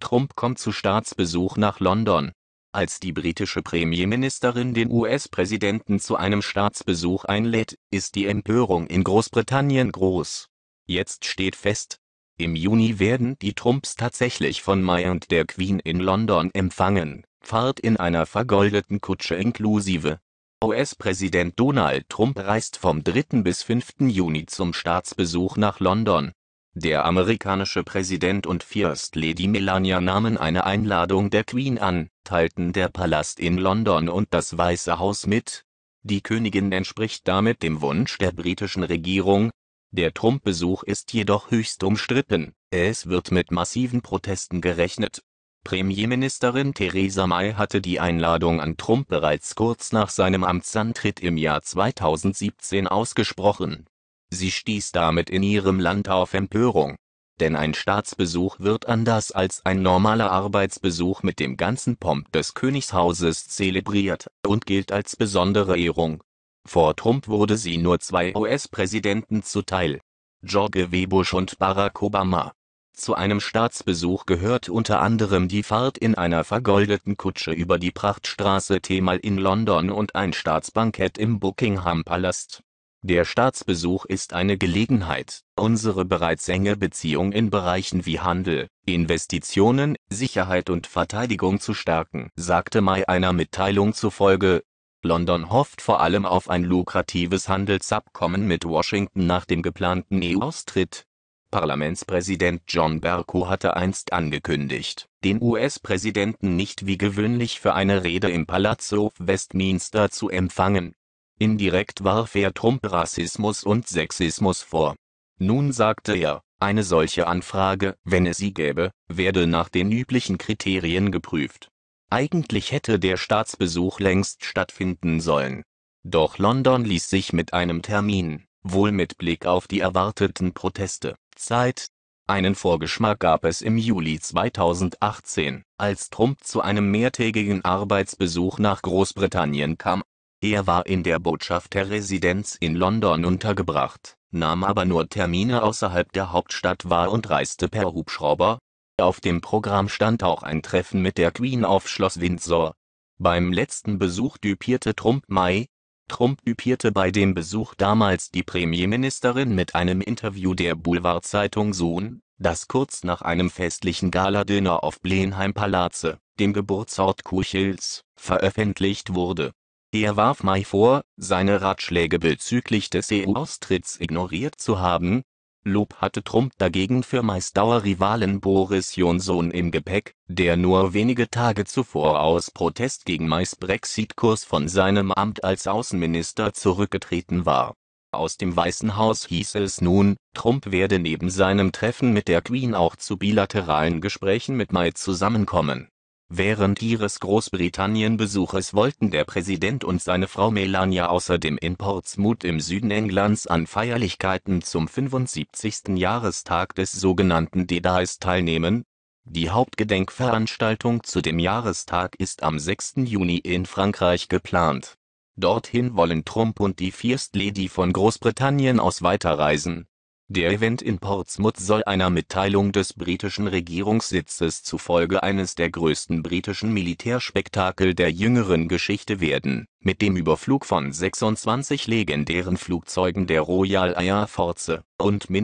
Trump kommt zu Staatsbesuch nach London. Als die britische Premierministerin den US-Präsidenten zu einem Staatsbesuch einlädt, ist die Empörung in Großbritannien groß. Jetzt steht fest, im Juni werden die Trumps tatsächlich von May und der Queen in London empfangen, Fahrt in einer vergoldeten Kutsche inklusive. US-Präsident Donald Trump reist vom 3. bis 5. Juni zum Staatsbesuch nach London der amerikanische Präsident und First Lady Melania nahmen eine Einladung der Queen an, teilten der Palast in London und das Weiße Haus mit. Die Königin entspricht damit dem Wunsch der britischen Regierung. Der Trump-Besuch ist jedoch höchst umstritten, es wird mit massiven Protesten gerechnet. Premierministerin Theresa May hatte die Einladung an Trump bereits kurz nach seinem Amtsantritt im Jahr 2017 ausgesprochen Sie stieß damit in ihrem Land auf Empörung. Denn ein Staatsbesuch wird anders als ein normaler Arbeitsbesuch mit dem ganzen Pomp des Königshauses zelebriert und gilt als besondere Ehrung. Vor Trump wurde sie nur zwei US-Präsidenten zuteil: George W. Bush und Barack Obama. Zu einem Staatsbesuch gehört unter anderem die Fahrt in einer vergoldeten Kutsche über die Prachtstraße Temal in London und ein Staatsbankett im Buckingham Palast der Staatsbesuch ist eine Gelegenheit, unsere bereits enge Beziehung in Bereichen wie Handel, Investitionen, Sicherheit und Verteidigung zu stärken, sagte May einer Mitteilung zufolge. London hofft vor allem auf ein lukratives Handelsabkommen mit Washington nach dem geplanten EU-Austritt. Parlamentspräsident John Bercow hatte einst angekündigt, den US-Präsidenten nicht wie gewöhnlich für eine Rede im Palazzo Westminster zu empfangen Indirekt warf er Trump Rassismus und Sexismus vor. Nun sagte er, eine solche Anfrage, wenn es sie gäbe, werde nach den üblichen Kriterien geprüft. Eigentlich hätte der Staatsbesuch längst stattfinden sollen. Doch London ließ sich mit einem Termin, wohl mit Blick auf die erwarteten Proteste, Zeit. Einen Vorgeschmack gab es im Juli 2018, als Trump zu einem mehrtägigen Arbeitsbesuch nach Großbritannien kam er war in der Botschafterresidenz in London untergebracht, nahm aber nur Termine außerhalb der Hauptstadt wahr und reiste per Hubschrauber. Auf dem Programm stand auch ein Treffen mit der Queen auf Schloss Windsor. Beim letzten Besuch düpierte Trump Mai. Trump düpierte bei dem Besuch damals die Premierministerin mit einem Interview der Boulevardzeitung Sohn, das kurz nach einem festlichen Galadinner auf Blenheim Palace, dem Geburtsort Kuchels, veröffentlicht wurde er warf Mai vor, seine Ratschläge bezüglich des EU-Austritts ignoriert zu haben. Lob hatte Trump dagegen für Mais Dauerrivalen Boris Johnson im Gepäck, der nur wenige Tage zuvor aus Protest gegen Mais Brexit-Kurs von seinem Amt als Außenminister zurückgetreten war. Aus dem Weißen Haus hieß es nun, Trump werde neben seinem Treffen mit der Queen auch zu bilateralen Gesprächen mit Mai zusammenkommen Während ihres Großbritannien-Besuches wollten der Präsident und seine Frau Melania außerdem in Portsmouth im Süden Englands an Feierlichkeiten zum 75. Jahrestag des sogenannten Dedais teilnehmen. Die Hauptgedenkveranstaltung zu dem Jahrestag ist am 6. Juni in Frankreich geplant. Dorthin wollen Trump und die First Lady von Großbritannien aus weiterreisen der Event in Portsmouth soll einer Mitteilung des britischen Regierungssitzes zufolge eines der größten britischen Militärspektakel der jüngeren Geschichte werden. Mit dem Überflug von 26 legendären Flugzeugen der Royal Air Force und